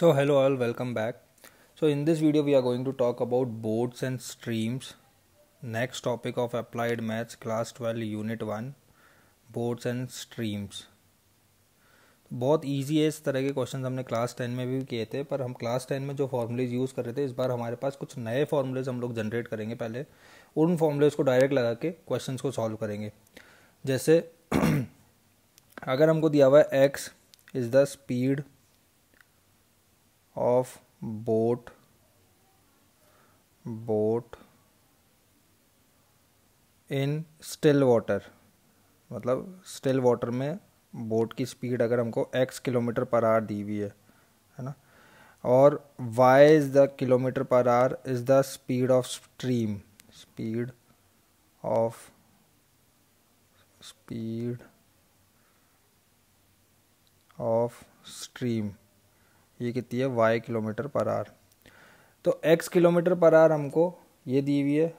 so hello all welcome back so in this video we are going to talk about boards and streams next topic of applied maths class 12 unit 1 boards and streams बहुत easy है इस तरह के question हमने class ten में भी किए थे पर हम क्लास टेन में जो फॉर्मूलेज यूज़ कर रहे थे इस बार हमारे पास कुछ नए फॉर्मूलेज हम लोग जनरेट करेंगे पहले उन फॉर्मूलेज को डायरेक्ट लगा के क्वेश्चन को सॉल्व करेंगे जैसे अगर हमको दिया हुआ है X is the speed of boat boat in still water मतलब स्टिल वाटर में बोट की स्पीड अगर हमको एक्स किलोमीटर पर आर दी हुई है है ना और Y is the kilometre per hour is the speed of stream speed of speed of stream ये कितनी है वाई किलोमीटर पर आर तो एक्स किलोमीटर पर आर हमको ये दी हुई है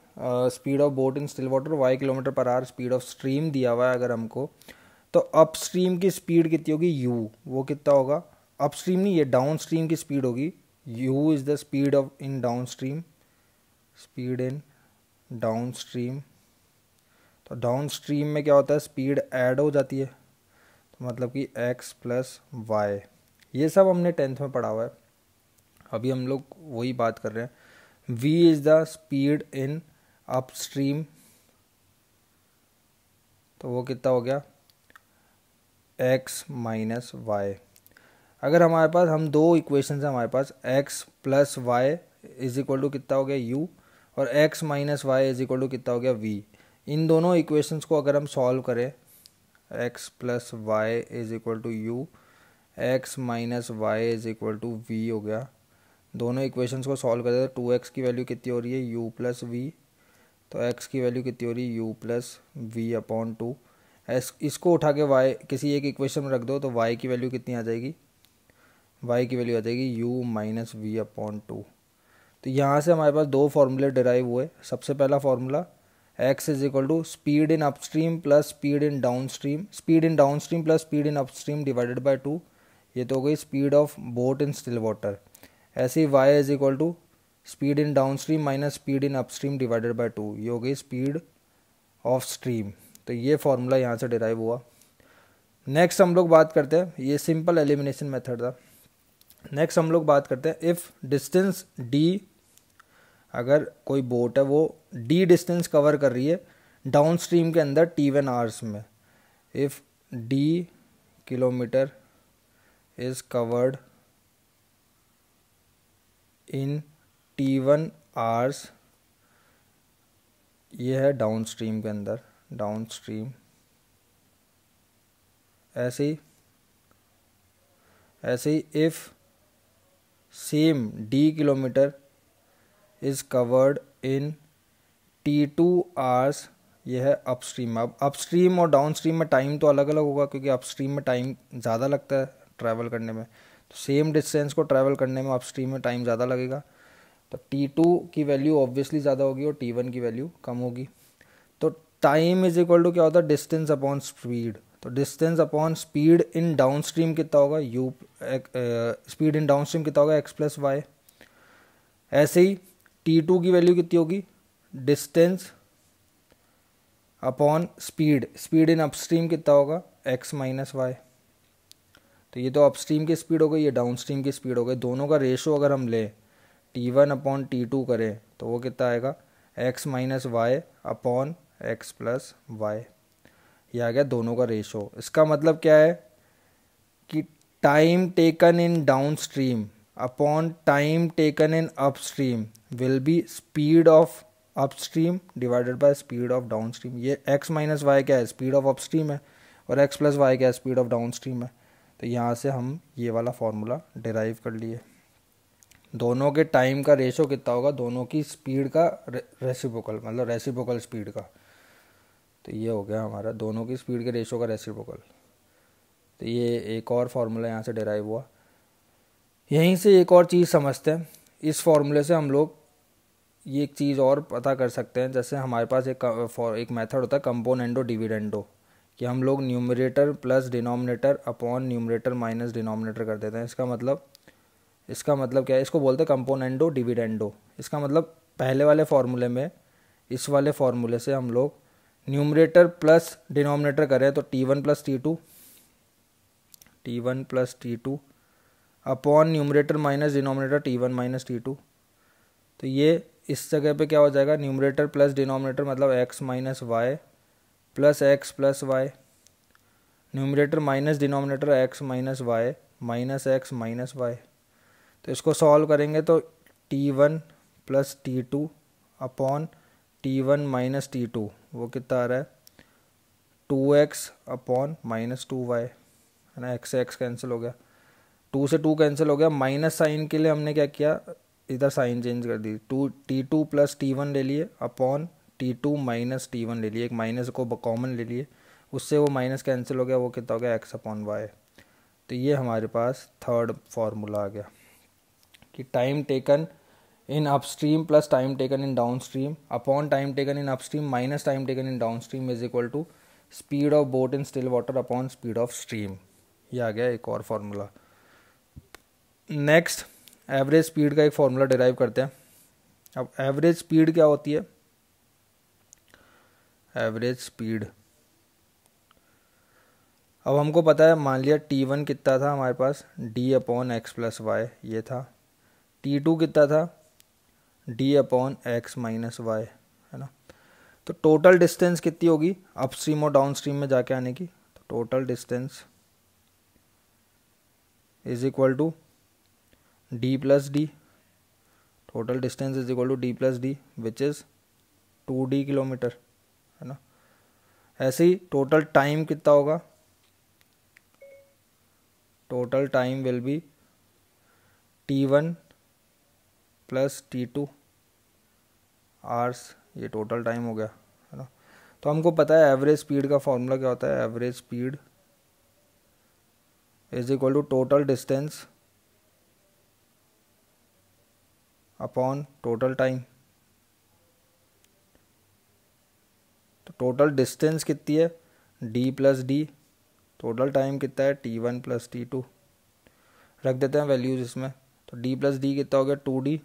speed of boat in still water Y kilometre per hour speed of stream दिया हुआ है अगर हमको तो अप स्ट्रीम की स्पीड कितनी होगी यू वो कितना होगा अप स्ट्रीम नहीं ये डाउन स्ट्रीम की स्पीड होगी U is the speed of in down stream speed in down stream तो डाउन स्ट्रीम में क्या होता है स्पीड ऐड हो जाती है तो मतलब कि एक्स प्लस वाई ये सब हमने टेंथ में पढ़ा हुआ है अभी हम लोग वही बात कर रहे हैं V is the speed in upstream तो वो कितना हो गया एक्स माइनस वाई अगर हमारे पास हम दो इक्वेशन हैं हमारे पास X plus Y is equal to कितना हो गया यू और X minus Y is equal to कितना हो गया वी इन दोनों इक्वेशंस को अगर हम सॉल्व करें X plus Y is equal to U X minus Y is equal to V हो गया दोनों इक्वेशंस को सॉल्व करते टू एक्स की वैल्यू कितनी हो रही है यू प्लस वी तो एक्स की वैल्यू कितनी हो रही है U plus we upon two S इसको उठा के वाई किसी एक इक्वेशन में रख दो तो वाई की वैल्यू कितनी आ जाएगी वाई की वैल्यू आ जाएगी U minus we upon two तो यहाँ से हमारे पास दो फार्मूले डिराइव हुए सबसे पहला formula X is equal to speed in upstream plus speed in down stream speed in down stream plus speed in upstream divided by two ये तो हो गई speed of boat in still water ऐसे ही Y is equal to speed in down stream minus speed in upstream divided by two ये हो गई speed of stream तो ये फॉर्मूला यहाँ से डिराइव हुआ नेक्स्ट हम लोग बात करते हैं ये सिंपल एलिमिनेशन मेथड था नेक्स्ट हम लोग बात करते हैं इफ़ डिस्टेंस डी अगर कोई बोट है वो डी डिस्टेंस कवर कर रही है डाउन स्ट्रीम के अंदर टी वन आवर्स में if d kilometre is covered in T1 hours ये है डाउन स्ट्रीम के अंदर डाउन स्ट्रीम ऐसे ही ऐसे ही if same d kilometre is covered in t two hours यह है अपस्ट्रीम अब अपस्ट्रीम और डाउनस्ट्रीम में टाइम तो अलग अलग होगा क्योंकि अपस्ट्रीम में टाइम ज़्यादा लगता है ट्रैवल करने में तो सेम डिस्टेंस को ट्रैवल करने में अपस्ट्रीम में टाइम ज़्यादा लगेगा तो टी टू की वैल्यू ऑब्वियसली ज़्यादा होगी और टी वन की वैल्यू कम होगी तो टाइम इज इक्वल टू क्या होता है डिस्टेंस अपॉन स्पीड तो distance upon speed in down stream कितना होगा u speed in down stream कितना होगा एक्स प्लस वाई ऐसे ही टी टू की वैल्यू कितनी होगी distance upon speed speed in upstream कितना होगा एक्स माइनस वाई तो ये तो अपस्ट्रीम की स्पीड हो गई ये डाउन स्ट्रीम की स्पीड हो गई दोनों का रेशो अगर हम लें t one upon t two करें तो वो कितना आएगा x minus y upon x plus y ये आ गया दोनों का रेशो इसका मतलब क्या है कि time taken in down stream upon time taken in up stream will be speed of up stream divided by speed of down stream ये एक्स माइनस वाई क्या है स्पीड ऑफ अप स्ट्रीम है और एक्स प्लस वाई क्या है speed of down stream है तो यहाँ से हम ये वाला फार्मूला डिराइव कर लिए दोनों के टाइम का रेशो कितना होगा दोनों की स्पीड का रे, रेसिपोकल मतलब रेसिपोकल स्पीड का तो ये हो गया हमारा दोनों की स्पीड के रेशो का रेसिपोकल तो ये एक और फार्मूला यहाँ से डिराइव हुआ यहीं से एक और चीज़ समझते हैं इस फार्मूले से हम लोग ये एक चीज़ और पता कर सकते हैं जैसे हमारे पास एक एक मेथड होता है कंपोनेंडो डिविडेंडो कि हम लोग numerator plus denominator upon numerator minus denominator कर देते हैं इसका मतलब इसका मतलब क्या है इसको बोलते हैं कंपोनेंडो डिविडेंडो इसका मतलब पहले वाले फार्मूले में इस वाले फार्मूले से हम लोग न्यूमरेटर प्लस डिनोमिनेटर करें तो t one plus t two t one plus t two upon numerator minus denominator t one minus t two तो ये इस जगह पे क्या हो जाएगा न्यूमरेटर प्लस डिनोमिनेटर मतलब x minus y plus x plus y numerator minus denominator x minus y minus x minus y तो इसको सॉल्व करेंगे तो t one plus t two upon t one minus t two वो कितना आ रहा है two x upon minus two y है ना एक्स से एक्स कैंसिल हो गया टू से टू कैंसिल हो गया माइनस साइन के लिए हमने क्या किया इधर साइन चेंज कर दी two t two plus t one ले लिए upon t two minus t one ले लिए एक माइनस को कॉमन ले लिए उससे वो माइनस कैंसिल हो गया वो कितना हो गया एक्स अपॉन वाई तो ये हमारे पास थर्ड फार्मूला आ गया कि time taken in upstream plus time taken in down stream upon time taken in upstream minus time taken in down stream is equal to speed of boat in still water upon speed of stream ये आ गया एक और formula next average speed का एक formula derive करते हैं अब एवरेज स्पीड क्या होती है एवरेज स्पीड अब हमको पता है मान लिया टी वन कितना था हमारे पास d upon x plus y ये था टी टू कितना था d upon x minus y है ना तो टोटल डिस्टेंस कितनी होगी अपस्ट्रीम और डाउन स्ट्रीम में जाके आने की तो total distance is equal to d plus d total distance is equal to d plus d which is two d kilometre है ना ऐसे ही टोटल टाइम कितना होगा total time will be t one plus t two hours ये टोटल टाइम हो गया है ना तो हमको पता है एवरेज स्पीड का फॉर्मूला क्या होता है average speed is equal to total distance upon total time तो टोटल डिस्टेंस कितनी है d plus d total time कितना है t one plus t two रख देते हैं वैल्यूज इसमें तो डी प्लस डी कितना हो गया two d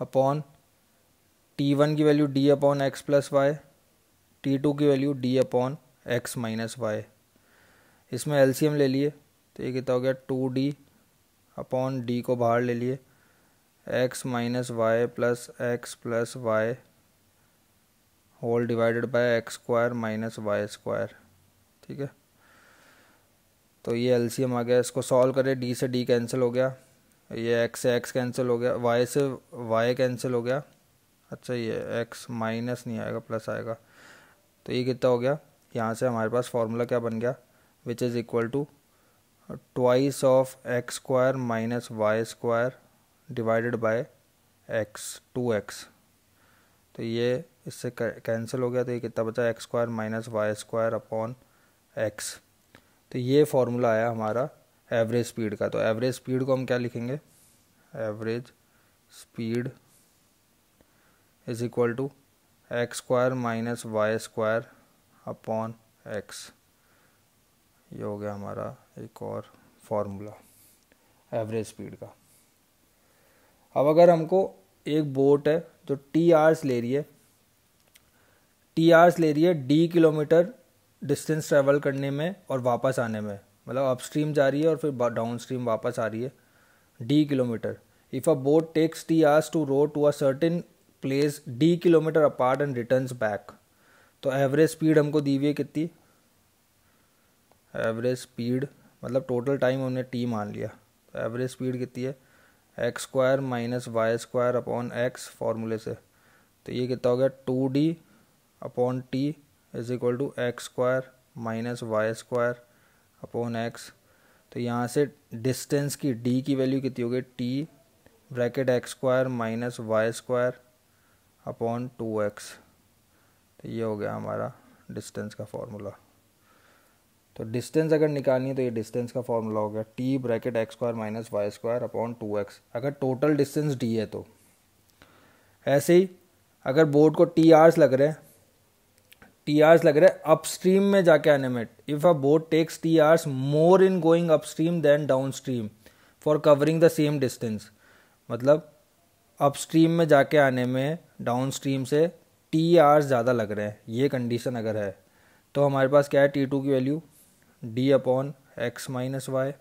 upon t one की value d upon x plus y t two की value d upon x minus y इसमें एलसीएम ले लिए तो ये कितना हो गया टू डी अपॉन डी को बाहर ले लिए x minus y plus x plus y whole divided by x square minus y square ठीक है तो ये एलसीएम आ गया इसको सॉल्व करें डी से डी कैंसिल हो गया ये एक्स से एक्स कैंसिल हो गया वाई से वाई कैंसिल हो गया अच्छा ये एक्स माइनस नहीं आएगा प्लस आएगा तो ये कितना हो गया यहाँ से हमारे पास फॉर्मूला क्या बन गया which is equal to twice of x square minus y square divided by x two x तो ये इससे कैंसिल हो गया तो ये कितना बचा x square minus y square upon x तो ये फॉर्मूला आया हमारा एवरेज स्पीड का तो एवरेज स्पीड को हम क्या लिखेंगे average speed is equal to x square minus y square upon x ये हो गया हमारा एक और फॉर्मूला एवरेज स्पीड का अब अगर हमको एक बोट है जो टी आर्स ले रही है टी आर्स ले रही है डी किलोमीटर डिस्टेंस ट्रैवल करने में और वापस आने में मतलब अप स्ट्रीम जा रही है और फिर डाउन स्ट्रीम वापस आ रही है d kilometre if a boat takes t hours to row to a certain place d kilometre apart and return back तो एवरेज स्पीड हमको दी हुई है कितनी एवरेज स्पीड मतलब टोटल टाइम हमने टी मान लिया तो एवरेज स्पीड कितनी है x square minus y square upon x फार्मूले से तो ये कितना हो गया two d upon t is equal to x square minus y square upon x तो यहाँ से डिस्टेंस की डी की वैल्यू कितनी होगी t bracket x square minus y square upon two x तो ये हो गया हमारा डिस्टेंस का फॉर्मूला तो डिस्टेंस अगर निकालनी है तो ये डिस्टेंस का फॉर्मूला हो गया t bracket x square minus y square upon two x अगर टोटल डिस्टेंस डी है तो ऐसे ही अगर बोर्ड को टी आर्स लग रहे हैं टी आर्स लग रहे हैं अपस्ट्रीम में जाके एनिमेट if a boat takes t hours more in going upstream than down stream for covering the same distance मतलब अपस्ट्रीम में जाके आने में डाउन स्ट्रीम से टी आर्स ज़्यादा लग रहे हैं ये कंडीशन अगर है तो हमारे पास क्या है टी टू की value d upon x minus y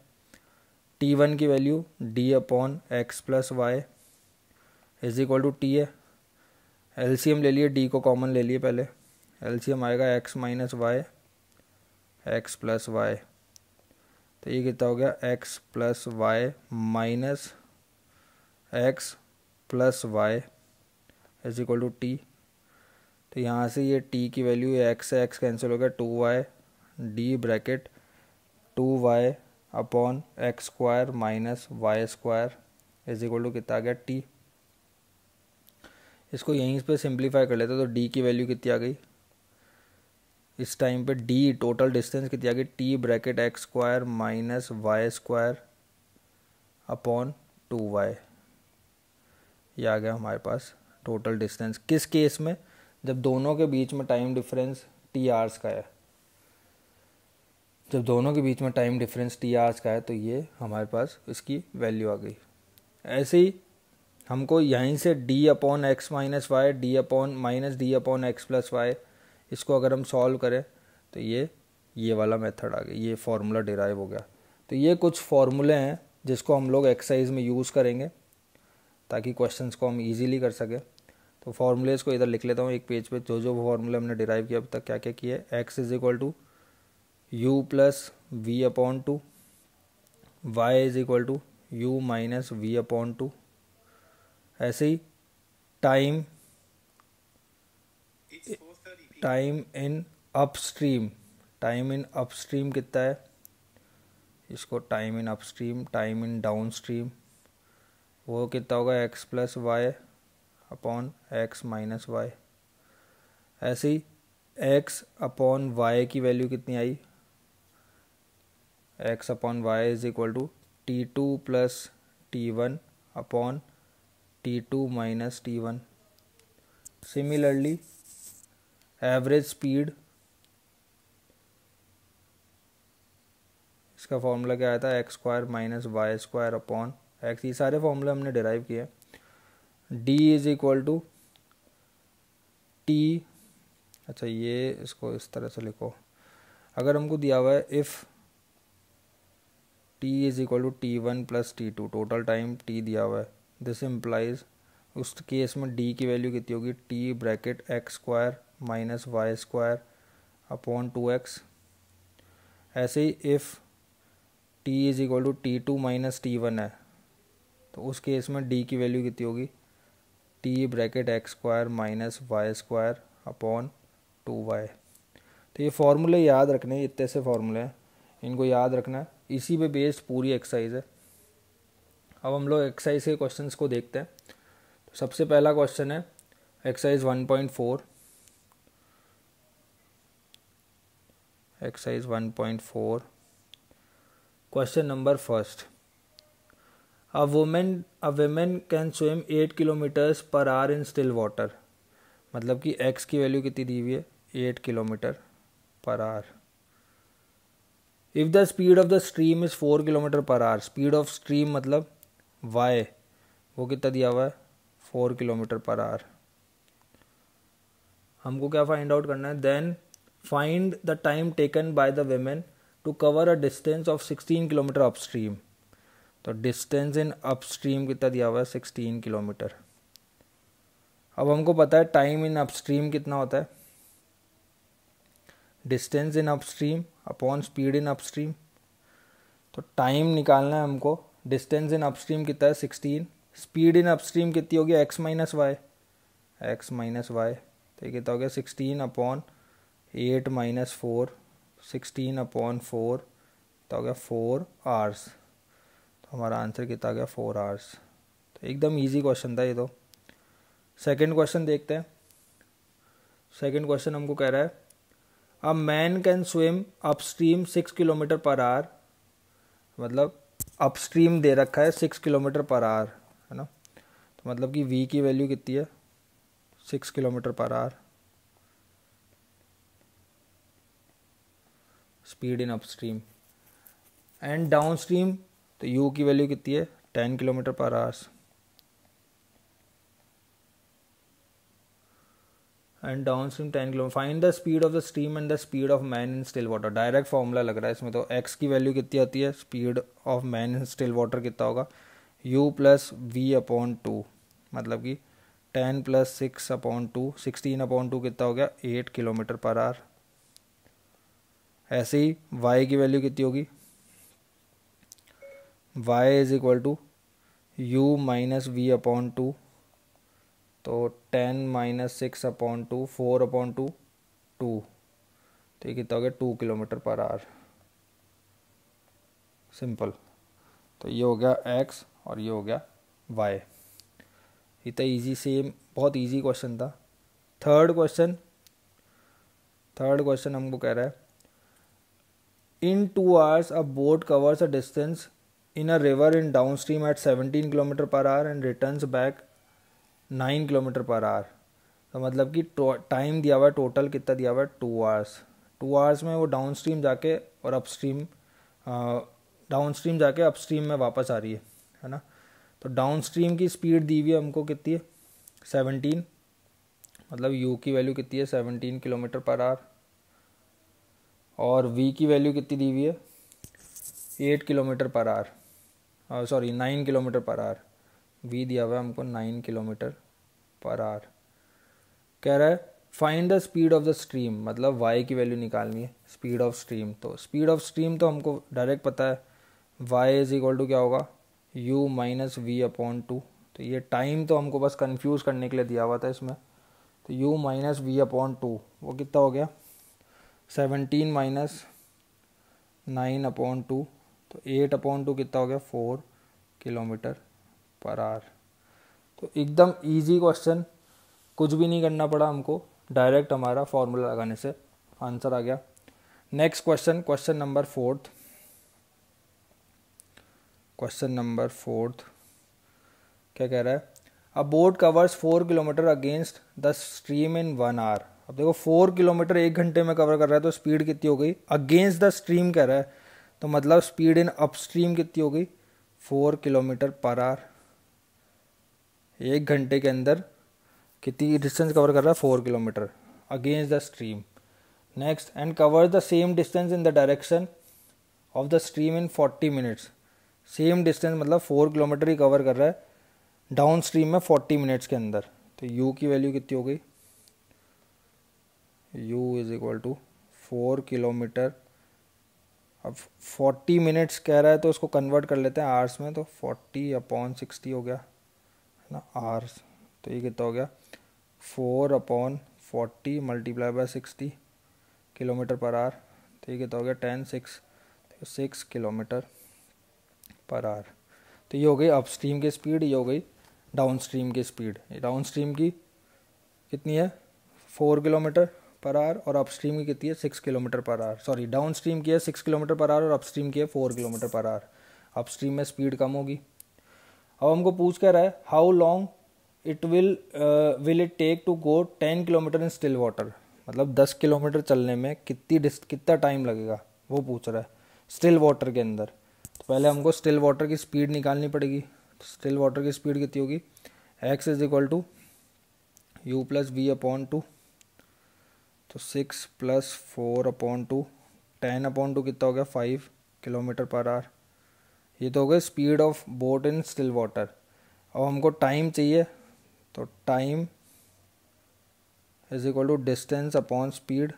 t one की value d upon x plus Y is equal to t है एल ले लिए डी को कॉमन ले लिए पहले एलसीएम आएगा x minus y x plus y तो ये कितना हो गया x plus y minus x plus Y is equal to t तो यहाँ से ये टी की वैल्यू एक्स से एक्स कैंसिल हो गया two y d bracket two y upon x square minus y square is equal to कितना आ गया टी इसको यहीं पे सिंप्लीफाई कर लेते तो डी की वैल्यू कितनी आ गई इस टाइम पे डी टोटल डिस्टेंस कितनी आ गई t bracket x square minus y square upon two y ये आ गया हमारे पास टोटल डिस्टेंस किस केस में जब दोनों के बीच में टाइम डिफरेंस टी आर्स का है जब दोनों के बीच में टाइम डिफरेंस टी आर्स का है तो ये हमारे पास इसकी वैल्यू आ गई ऐसे ही हमको यहीं से d upon x minus y d upon minus d upon x plus y इसको अगर हम सॉल्व करें तो ये ये वाला मेथड आ गया ये फार्मूला डिराइव हो गया तो ये कुछ फार्मूले हैं जिसको हम लोग एक्सरसाइज में यूज़ करेंगे ताकि क्वेश्चन को हम ईजीली कर सकें तो फार्मूलेज को इधर लिख लेता हूँ एक पेज पे जो जो फार्मूला हमने डिराइव किया अब तक क्या क्या किया x is equal to u plus we upon two y is equal to u minus we upon two ऐसे ही time time in upstream time in upstream कितना है इसको time in upstream time in downstream वो कितना होगा x plus y upon x minus y ऐसे ही एक्स अपॉन वाई की वैल्यू कितनी आई x upon y is equal to t two plus t one upon t two minus t one similarly average speed इसका formula क्या आया था x square minus y square upon x ये सारे फॉर्मूले हमने डिराइव किए d is equal to t अच्छा ये इसको इस तरह से लिखो अगर हमको दिया हुआ है if t is equal to t one plus t two total time t दिया हुआ है दिस इम्प्लाइज उस केस में डी की वैल्यू कितनी होगी t bracket x square minus y square upon two x ऐसे ही if t is equal to t two minus t one है तो उस केस में डी की वैल्यू कितनी होगी t bracket x square minus y square upon two y तो ये फार्मूले याद रखने इतने से फार्मूले हैं इनको याद रखना है इसी पे बेस्ड पूरी एक्सरसाइज है अब हम लोग एक्सरसाइज के क्वेश्चंस को देखते हैं तो सबसे पहला क्वेश्चन है exercise 1.4 exercise 1.4 question number first a women a women can swim eight kilometres per hour in still water मतलब कि एक्स की वैल्यू कितनी दी हुई है eight kilometre per hour if the speed of the stream is four kilometre per hour speed of stream मतलब y वो कितना दिया हुआ है फोर किलोमीटर पर आर हमको क्या फाइंड आउट करना है then Find the time taken by the women to cover a distance of 16 kilometre upstream तो डिस्टेंस इन अपस्ट्रीम कितना दिया हुआ है सिक्सटीन किलोमीटर अब हमको पता है टाइम इन अपस्ट्रीम कितना होता है distance in upstream upon speed in upstream तो टाइम निकालना है हमको डिस्टेंस इन अपस्ट्रीम कितना है सिक्सटीन स्पीड इन अपस्ट्रीम कितनी होगी x minus y x minus y तो ये कितना हो गया sixteen upon eight minus four sixteen upon four तो आ गया फोर आवर्स तो हमारा आंसर कितना आ गया फोर आवर्स तो एकदम इजी क्वेश्चन था ये तो सेकंड क्वेश्चन देखते हैं सेकंड क्वेश्चन हमको कह रहा है a man can swim upstream six kilometre per hour मतलब अपस्ट्रीम दे रखा है सिक्स किलोमीटर पर आर है ना तो मतलब कि वी की वैल्यू कितनी है six kilometre per hour speed in upstream and down stream तो यू की वैल्यू कितनी है ten kilometre per hours and down stream ten kilometre find the speed of the stream and the speed of man in still water direct formula लग रहा है इसमें तो X की वैल्यू कितनी आती है speed of man in still water कितना होगा u plus we upon two मतलब कि ten plus six upon two sixteen upon two कितना हो गया एट किलोमीटर पर आवर ऐसे ही y की वैल्यू कितनी होगी y is equal to u minus we upon two तो ten minus six upon two four upon two two तो ये कितना हो गया two kilometre per hour simple तो ये हो गया एक्स और ये हो गया वाई तो इजी सेम बहुत इजी क्वेश्चन था थर्ड क्वेश्चन थर्ड क्वेश्चन हमको कह रहा है in two hours a boat covers a distance in a river in down downstream at seventeen kilometre per hour and return back nine kilometre per hour तो मतलब कि time दिया हुआ है टोटल कितना दिया हुआ है टू आवर्स टू आवर्स में वो डाउन स्ट्रीम जाके और अप स्ट्रीम डाउन स्ट्रीम जाके अप स्ट्रीम में वापस आ रही है है ना तो डाउन स्ट्रीम की स्पीड दी हुई है हमको कितनी है सेवनटीन मतलब यू की वैल्यू कितनी है सेवनटीन किलोमीटर पर आवर और वी की वैल्यू कितनी दी हुई है eight kilometre per hour sorry nine kilometre per hour v दिया हुआ है हमको नाइन किलोमीटर पर आर कह रहा है find the speed of the stream मतलब वाई की वैल्यू निकालनी है स्पीड ऑफ स्ट्रीम तो स्पीड ऑफ स्ट्रीम तो हमको डायरेक्ट पता है वाई इज इक्वल टू क्या होगा u minus we upon two तो ये टाइम तो हमको बस कंफ्यूज करने के लिए दिया हुआ था इसमें तो u minus we upon two वो कितना हो गया seventeen minus nine upon two तो एट अपॉन टू कितना हो गया फोर किलोमीटर पर आर तो एकदम इजी क्वेश्चन कुछ भी नहीं करना पड़ा हमको डायरेक्ट हमारा फॉर्मूला लगाने से आंसर आ गया next question question number fourth question number fourth क्या कह रहा है a boat covers four kilometre against the stream in one hour अब देखो फोर किलोमीटर एक घंटे में कवर कर रहा है तो स्पीड कितनी हो गई अगेंस्ट द स्ट्रीम कह रहा है तो मतलब स्पीड इन अप स्ट्रीम कितनी हो गई फोर किलोमीटर पर आर एक घंटे के अंदर कितनी डिस्टेंस कवर कर रहा है four kilometre against the stream next and cover the same distance in the direction of the stream in forty minutes same distance मतलब फोर किलोमीटर ही कवर कर रहा है डाउन स्ट्रीम में फोर्टी मिनट्स के अंदर तो यू की वैल्यू कितनी हो गई u is equal to four kilometre अब फोर्टी मिनट्स कह रहा है तो इसको कन्वर्ट कर लेते हैं आर्स में तो फोर्टी अपॉन सिक्सटी हो गया है ना आर्स तो ये कितना हो गया four upon forty multiply by sixty kilometre per hour तो ये कितना हो गया टेन सिक्स तो सिक्स किलोमीटर पर आर तो ये हो गई अपस्ट्रीम की स्पीड ये हो गई डाउनस्ट्रीम की स्पीड डाउनस्ट्रीम की कितनी है फोर किलोमीटर पर आवर और अपस्ट्रीम की कितनी है six kilometre per hour sorry down stream की है सिक्स किलोमीटर पर आवर और अपस्ट्रीम की है four kilometre per hour upstream में स्पीड कम होगी अब हमको पूछ कर रहा है how long it will will it take to go ten kilometre in still water मतलब दस किलोमीटर चलने में कितनी डिस्ट कितना टाइम लगेगा वो पूछ रहा है स्टिल वाटर के अंदर तो पहले हमको स्टिल वाटर की स्पीड निकालनी पड़ेगी तो स्टिल वाटर की स्पीड कितनी होगी x is equal to u plus we upon two तो six plus four upon two ten upon two कितना हो गया फाइव किलोमीटर पर आर ये तो हो गया speed of boat in still water अब हमको टाइम चाहिए तो time is equal to distance upon speed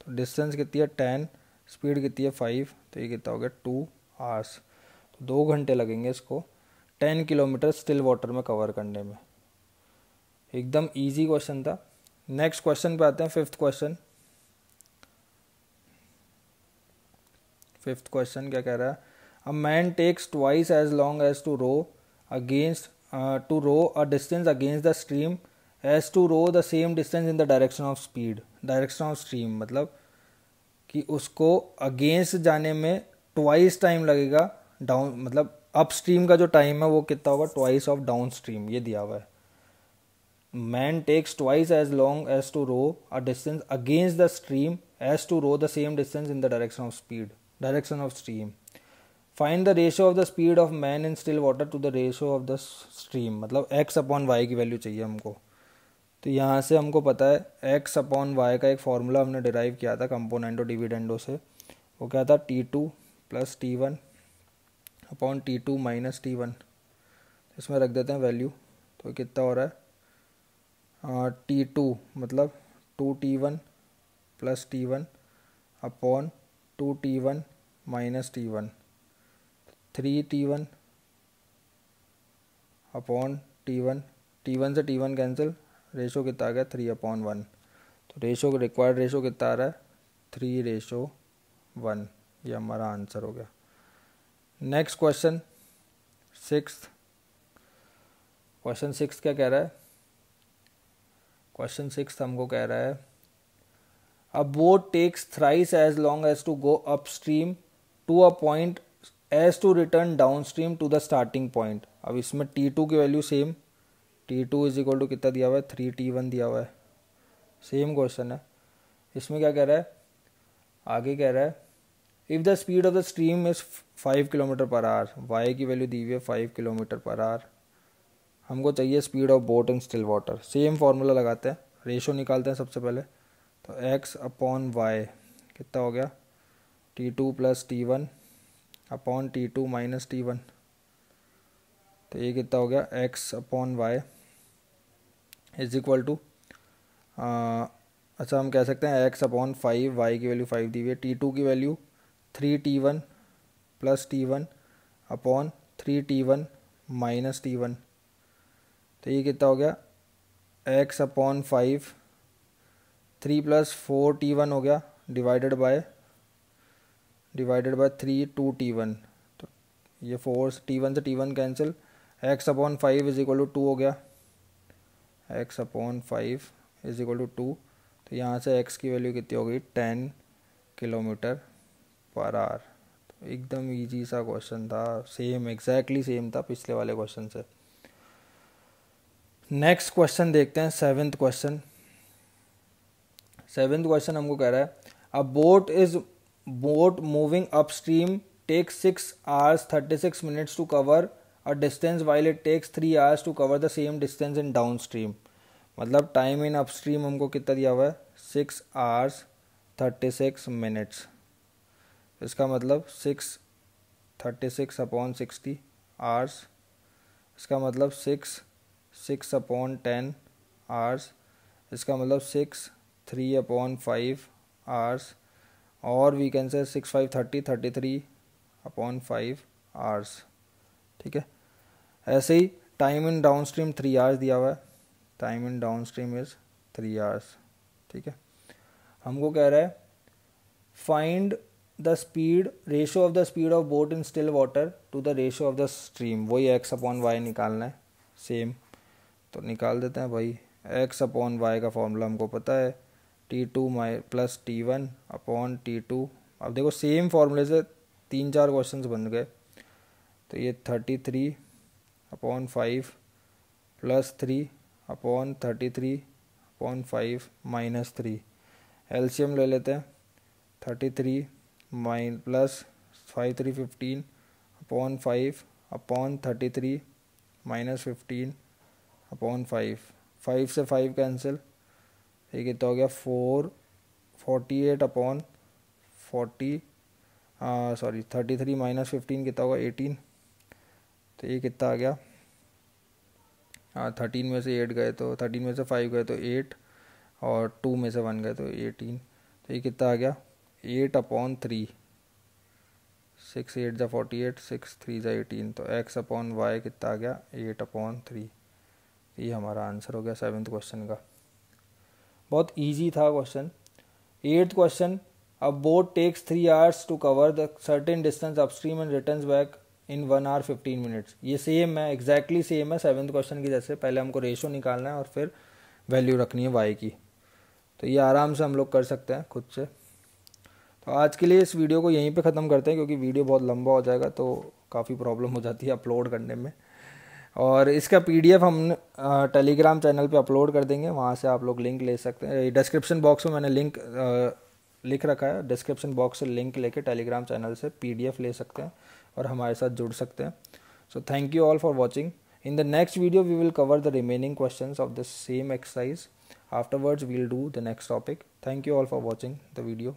तो डिस्टेंस कितनी है टेन स्पीड कितनी है फाइव तो ये कितना हो गया टू आर्स तो दो घंटे लगेंगे इसको टेन किलोमीटर स्टिल वाटर में कवर करने में एकदम इजी क्वेश्चन था नेक्स्ट क्वेश्चन पे आते हैं फिफ्थ क्वेश्चन फिफ्थ क्वेश्चन क्या कह रहा है a man takes twice as long as to row against to row a distance against the stream as to row the same distance in the direction of speed direction of stream मतलब कि उसको against जाने में twice time लगेगा down मतलब upstream का जो time है वो कितना होगा ट्वाइस ऑफ डाउन स्ट्रीम ये दिया हुआ है man takes twice as long as to row a distance against the stream as to row the same distance in the direction of speed direction of stream find the ratio of the speed of man in still water to the ratio of the stream मतलब x upon y की value चाहिए हमको तो यहाँ से हमको पता है एक्स अपॉन वाई का एक फार्मूला हमने डिराइव किया था कंपोनेंटो डिविडेंडो से वो क्या था t two plus t one upon t two minus t one इसमें रख देते हैं वैल्यू तो कितना हो रहा है टी uh, टू मतलब two t one plus t one upon two t one minus t one three t one upon t one t one से टी वन कैंसिल रेशो कितना आ गया थ्री अपॉन वन तो ratio required ratio कितना आ रहा है three ratio one ये हमारा आंसर हो गया next question six question six क्या कह रहा है क्वेश्चन सिक्स हमको कह रहा है a boat takes thrice as long as to go upstream to a point as to return downstream to the starting point अब इसमें टी टू की value same t two is equal to कितना दिया हुआ है three t one दिया हुआ है सेम क्वेश्चन है इसमें क्या कह रहा है आगे कह रहा है if the speed of the stream is five kilometre per hour y की वैल्यू दी हुई है फाइव किलोमीटर पर आर हमको चाहिए speed of boat in still water same formula लगाते हैं रेशो निकालते हैं सबसे पहले तो एक्स अपॉन वाई कितना हो गया t two plus t one upon t two minus t one तो ये कितना हो गया x upon y is equal to अच्छा हम कह सकते हैं एक्स अपॉन फाइव वाई की वैल्यू फाइव दी हुई है टी टू की value three t one plus t one upon three t one minus t one तो ये कितना हो गया x upon five three plus four t one हो गया divided by divided by three two t one तो ये फोर टी वन से t one cancel x upon five is equal to two हो गया x upon five is equal to two तो यहाँ से एक्स की वैल्यू कितनी हो गई टेन किलोमीटर पर आर तो एकदम ईजी सा क्वेश्चन था सेम एग्जैक्टली exactly सेम था पिछले वाले क्वेश्चन से नेक्स्ट क्वेश्चन देखते हैं सेवेंथ क्वेश्चन सेवेंथ क्वेश्चन हमको कह रहा है a boat is boat moving upstream take six hours thirty six minutes to cover a distance while it takes three hours to cover the same distance in down downstream मतलब time in upstream हमको कितना दिया हुआ है six hours thirty six minutes इसका मतलब six thirty six upon sixty hours इसका मतलब six six upon ten hours इसका मतलब six three upon five hours और we can say six five thirty thirty three upon five hours ठीक है ऐसे ही time in down downstream three hours दिया हुआ है time in down downstream is three hours ठीक है हमको कह रहा है find the speed ratio of the speed of boat in still water to the ratio of the stream वही एक्स अपॉन वाई निकालना है सेम तो निकाल देते हैं भाई एक्स अपॉन वाई का फॉर्मूला हमको पता है t two my plus t one upon t two अब देखो सेम फार्मूले से तीन चार क्वेश्चन बन गए तो ये thirty three upon five plus three upon thirty three upon five minus three LCM ले लेते हैं thirty three mine plus five three fifteen upon five upon thirty three minus fifteen upon five five से five cancel ये कितना हो गया four forty eight upon forty sorry thirty three minus fifteen कितना होगा एटीन तो ये कितना आ गया थर्टीन में से एट गए तो थर्टीन में से फाइव गए तो एट और टू में से वन गए तो एटीन तो ये कितना आ गया eight upon three six eight ज़ा फोर्टी एट सिक्स थ्री ज़ा एटीन तो एक्स अपॉन वाई कितना आ गया एट अपॉन थ्री ये हमारा आंसर हो गया सेवन्थ क्वेश्चन का बहुत ईजी था question eighth question a boat takes three hours to cover the certain distance upstream and return back in one hour fifteen minutes ये सेम है एग्जैक्टली exactly सेम है सेवन्थ क्वेश्चन की जैसे पहले हमको रेशो निकालना है और फिर वैल्यू रखनी है वाई की तो ये आराम से हम लोग कर सकते हैं खुद से तो आज के लिए इस वीडियो को यहीं पे ख़त्म करते हैं क्योंकि वीडियो बहुत लंबा हो जाएगा तो काफ़ी प्रॉब्लम हो जाती है अपलोड करने में और इसका एफ हम टेलीग्राम चैनल पे अपलोड कर देंगे वहाँ से आप लोग लिंक ले सकते हैं डिस्क्रिप्शन बॉक्स में मैंने लिंक लिख रखा है डिस्क्रिप्शन बॉक्स से लिंक लेके टेलीग्राम चैनल से एफ ले सकते हैं और हमारे साथ जुड़ सकते हैं so thank you all for watching in the next video we will cover the remaining question of the same exercise afterwards we'll do the next topic thank you all for watching the video